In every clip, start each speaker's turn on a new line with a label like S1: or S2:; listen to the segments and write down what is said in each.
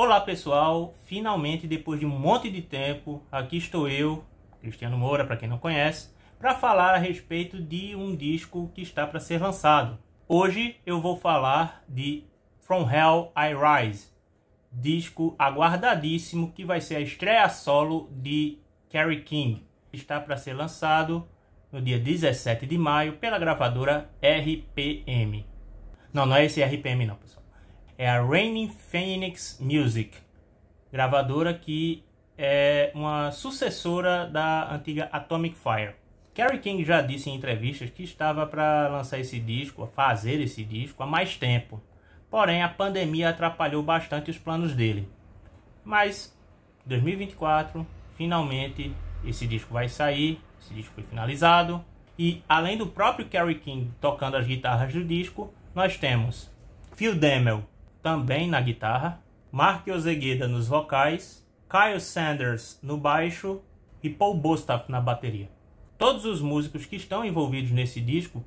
S1: Olá pessoal, finalmente depois de um monte de tempo, aqui estou eu, Cristiano Moura, para quem não conhece, para falar a respeito de um disco que está para ser lançado. Hoje eu vou falar de From Hell I Rise, disco aguardadíssimo que vai ser a estreia solo de Kerry King. Está para ser lançado no dia 17 de maio pela gravadora RPM. Não, não é esse RPM não, pessoal é a Raining Phoenix Music, gravadora que é uma sucessora da antiga Atomic Fire. Carrie King já disse em entrevistas que estava para lançar esse disco, fazer esse disco há mais tempo. Porém, a pandemia atrapalhou bastante os planos dele. Mas 2024, finalmente esse disco vai sair, esse disco foi finalizado. E além do próprio Carrie King tocando as guitarras do disco, nós temos Phil Demel também na guitarra, Mark Ozegueda nos vocais, Kyle Sanders no baixo e Paul Bostaff na bateria. Todos os músicos que estão envolvidos nesse disco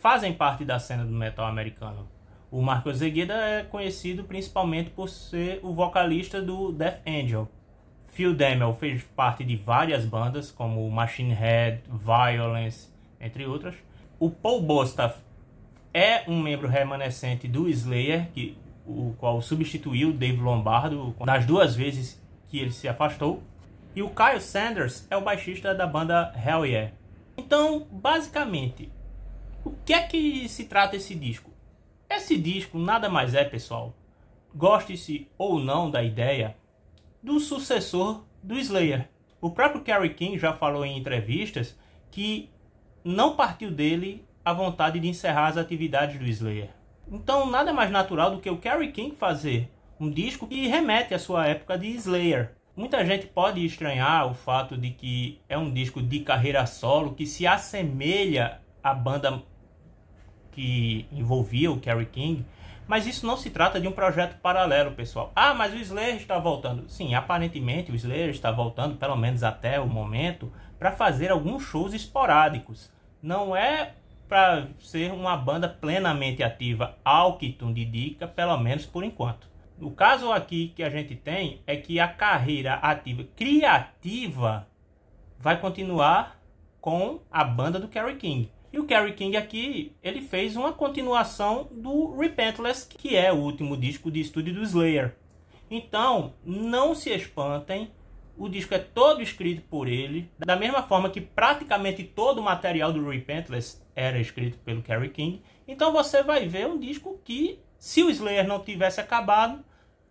S1: fazem parte da cena do metal americano. O Mark Ozegueda é conhecido principalmente por ser o vocalista do Death Angel. Phil Demmel fez parte de várias bandas, como Machine Head, Violence, entre outras. O Paul Bostaff é um membro remanescente do Slayer, que o qual substituiu Dave Lombardo nas duas vezes que ele se afastou. E o Kyle Sanders é o baixista da banda Hell Yeah. Então, basicamente, o que é que se trata esse disco? Esse disco nada mais é, pessoal, goste-se ou não da ideia, do sucessor do Slayer. O próprio Kerry King já falou em entrevistas que não partiu dele a vontade de encerrar as atividades do Slayer. Então nada mais natural do que o Kerry King fazer um disco que remete à sua época de Slayer. Muita gente pode estranhar o fato de que é um disco de carreira solo que se assemelha à banda que envolvia o Kerry King, mas isso não se trata de um projeto paralelo, pessoal. Ah, mas o Slayer está voltando. Sim, aparentemente o Slayer está voltando, pelo menos até o momento, para fazer alguns shows esporádicos. Não é para ser uma banda plenamente ativa, ao que tudo indica, pelo menos por enquanto. O caso aqui que a gente tem é que a carreira ativa criativa vai continuar com a banda do Kerry King. E o Kerry King aqui, ele fez uma continuação do Repentless, que é o último disco de estúdio do Slayer. Então, não se espantem o disco é todo escrito por ele, da mesma forma que praticamente todo o material do Repentless era escrito pelo Kerry King. Então você vai ver um disco que, se o Slayer não tivesse acabado,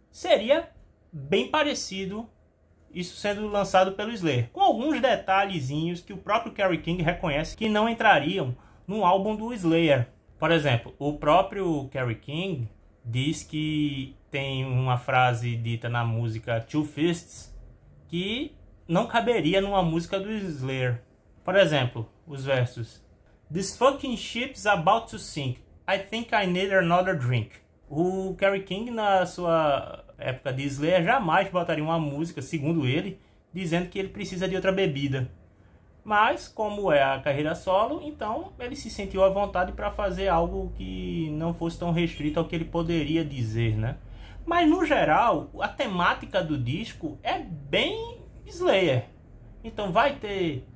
S1: seria bem parecido isso sendo lançado pelo Slayer, com alguns detalhezinhos que o próprio Kerry King reconhece que não entrariam no álbum do Slayer. Por exemplo, o próprio Kerry King diz que tem uma frase dita na música Two Fists que não caberia numa música do Slayer. Por exemplo, os versos: This fucking ship's about to sink. I think I need another drink. O Kerry King, na sua época de Slayer, jamais botaria uma música, segundo ele, dizendo que ele precisa de outra bebida. Mas, como é a carreira solo, então ele se sentiu à vontade para fazer algo que não fosse tão restrito ao que ele poderia dizer, né? Mas no geral, a temática do disco é bem Slayer. Então vai ter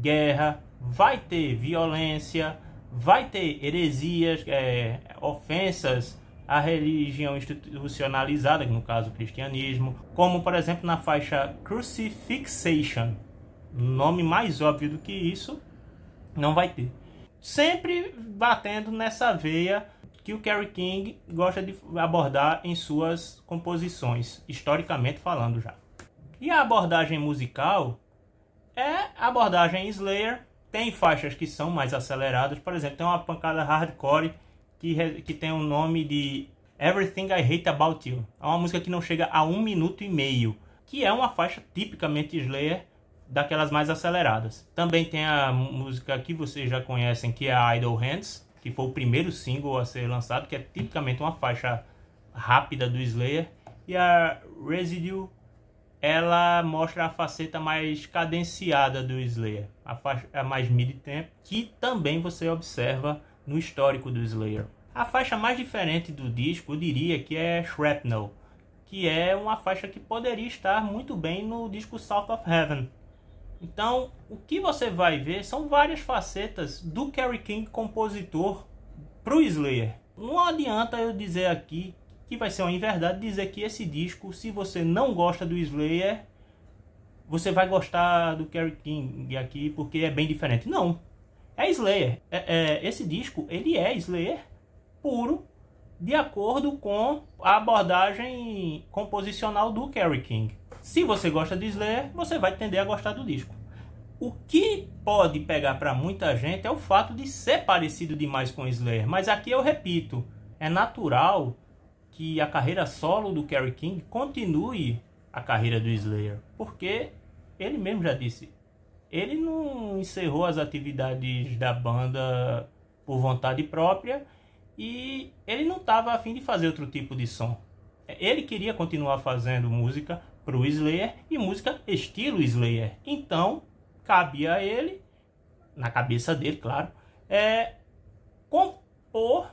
S1: guerra, vai ter violência, vai ter heresias, é, ofensas à religião institucionalizada, no caso o cristianismo, como por exemplo na faixa Crucifixation. Nome mais óbvio do que isso não vai ter. Sempre batendo nessa veia que o Kerry King gosta de abordar em suas composições, historicamente falando já. E a abordagem musical é a abordagem Slayer, tem faixas que são mais aceleradas, por exemplo, tem uma pancada hardcore que, que tem o um nome de Everything I Hate About You. É uma música que não chega a um minuto e meio, que é uma faixa tipicamente Slayer, daquelas mais aceleradas. Também tem a música que vocês já conhecem, que é a Idle Hands, que foi o primeiro single a ser lançado, que é tipicamente uma faixa rápida do Slayer. E a Residue, ela mostra a faceta mais cadenciada do Slayer, a faixa a mais mid-tempo, que também você observa no histórico do Slayer. A faixa mais diferente do disco, eu diria que é Shrapnel, que é uma faixa que poderia estar muito bem no disco South of Heaven, então, o que você vai ver são várias facetas do Kerry King compositor para o Slayer. Não adianta eu dizer aqui que vai ser uma inverdade dizer que esse disco, se você não gosta do Slayer, você vai gostar do Kerry King aqui porque é bem diferente. Não. É Slayer. É, é, esse disco, ele é Slayer puro de acordo com a abordagem composicional do Kerry King. Se você gosta de Slayer, você vai tender a gostar do disco. O que pode pegar para muita gente é o fato de ser parecido demais com Slayer, mas aqui eu repito, é natural que a carreira solo do Kerry King continue a carreira do Slayer, porque ele mesmo já disse, ele não encerrou as atividades da banda por vontade própria e ele não estava afim de fazer outro tipo de som. Ele queria continuar fazendo música, para o Slayer e música estilo Slayer. Então, cabia a ele, na cabeça dele, claro, é, compor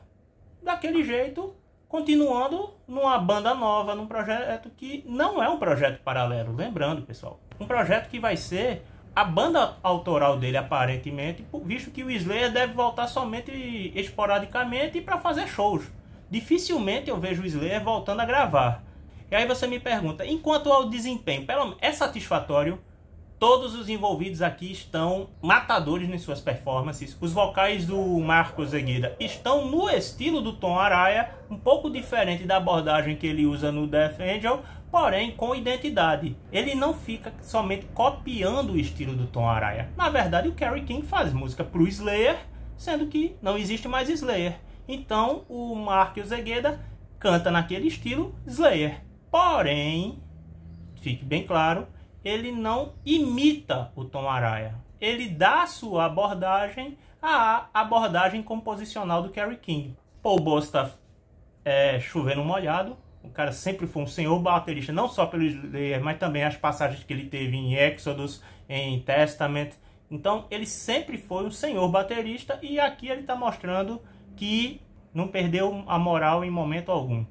S1: daquele jeito, continuando numa banda nova, num projeto que não é um projeto paralelo, lembrando, pessoal. Um projeto que vai ser a banda autoral dele, aparentemente, visto que o Slayer deve voltar somente esporadicamente para fazer shows. Dificilmente eu vejo o Slayer voltando a gravar. E aí você me pergunta, enquanto ao desempenho, pelo é satisfatório? Todos os envolvidos aqui estão matadores nas suas performances. Os vocais do Marcos Eguida estão no estilo do Tom Araya, um pouco diferente da abordagem que ele usa no Death Angel, porém com identidade. Ele não fica somente copiando o estilo do Tom Araya. Na verdade, o Kerry King faz música para o Slayer, sendo que não existe mais Slayer. Então, o Marcos Zegueda canta naquele estilo Slayer. Porém, fique bem claro, ele não imita o Tom Araya. Ele dá sua abordagem à abordagem composicional do Kerry King. Paul Bostaff é chovendo molhado. O cara sempre foi um senhor baterista, não só pelos Slayer, mas também as passagens que ele teve em Exodus, em Testament. Então, ele sempre foi um senhor baterista e aqui ele está mostrando que não perdeu a moral em momento algum.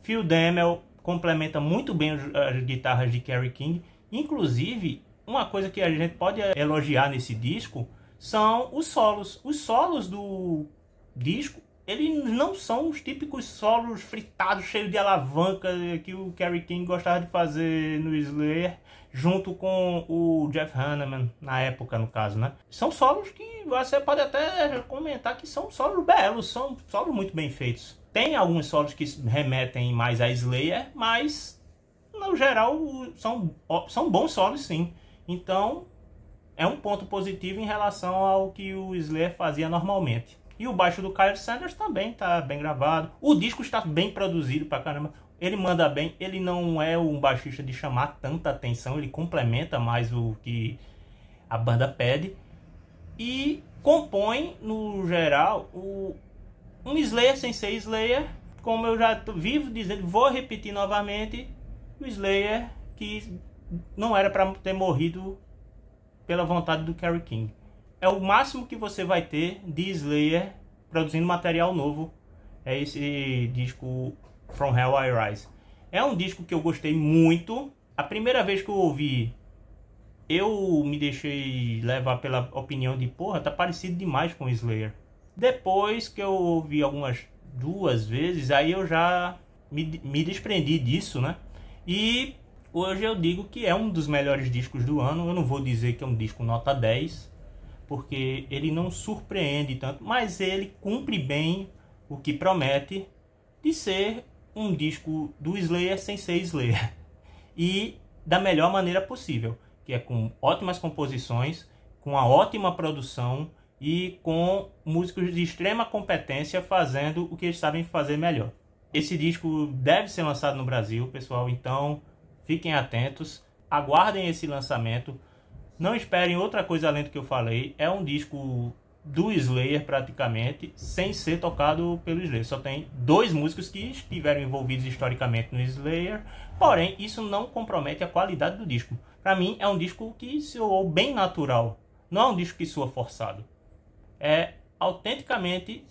S1: Phil Demel complementa muito bem as guitarras de Kerry King. Inclusive, uma coisa que a gente pode elogiar nesse disco são os solos. Os solos do disco, eles não são os típicos solos fritados, cheios de alavanca que o Kerry King gostava de fazer no Slayer junto com o Jeff Hanneman, na época, no caso, né? São solos que você pode até comentar que são solos belos, são solos muito bem feitos. Tem alguns solos que remetem mais a Slayer, mas, no geral, são, são bons solos, sim. Então, é um ponto positivo em relação ao que o Slayer fazia normalmente. E o baixo do Kyle Sanders também está bem gravado. O disco está bem produzido pra caramba. Ele manda bem, ele não é um baixista de chamar tanta atenção, ele complementa mais o que a banda pede e compõe, no geral, o, um Slayer sem ser Slayer, como eu já vivo dizendo, vou repetir novamente, o Slayer que não era para ter morrido pela vontade do Kerry King. É o máximo que você vai ter de Slayer produzindo material novo. É esse disco From Hell I Rise. É um disco que eu gostei muito. A primeira vez que eu ouvi, eu me deixei levar pela opinião de porra, tá parecido demais com Slayer. Depois que eu ouvi algumas duas vezes, aí eu já me, me desprendi disso, né? E hoje eu digo que é um dos melhores discos do ano. Eu não vou dizer que é um disco nota 10, porque ele não surpreende tanto, mas ele cumpre bem o que promete de ser um disco do Slayer sem ser Slayer. E da melhor maneira possível, que é com ótimas composições, com a ótima produção e com músicos de extrema competência fazendo o que eles sabem fazer melhor. Esse disco deve ser lançado no Brasil, pessoal, então fiquem atentos, aguardem esse lançamento. Não esperem outra coisa além do que eu falei. É um disco do Slayer praticamente, sem ser tocado pelo Slayer. Só tem dois músicos que estiveram envolvidos historicamente no Slayer, porém isso não compromete a qualidade do disco. Para mim é um disco que soou bem natural, não é um disco que soa forçado. É autenticamente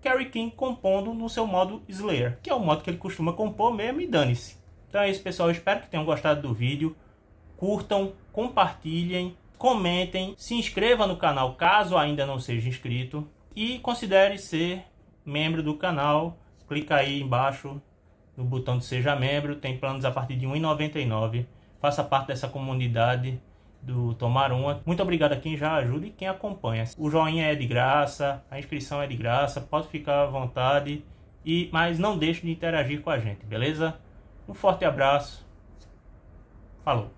S1: Kerry King compondo no seu modo Slayer, que é o modo que ele costuma compor mesmo e dane-se. Então é isso pessoal, Eu espero que tenham gostado do vídeo. Curtam, compartilhem, comentem, se inscreva no canal caso ainda não seja inscrito e considere ser membro do canal. Clica aí embaixo no botão de seja membro, tem planos a partir de R$ 1,99. Faça parte dessa comunidade do Tomar Uma. Muito obrigado a quem já ajuda e quem acompanha. O joinha é de graça, a inscrição é de graça, pode ficar à vontade, e mas não deixe de interagir com a gente, beleza? Um forte abraço. Falou!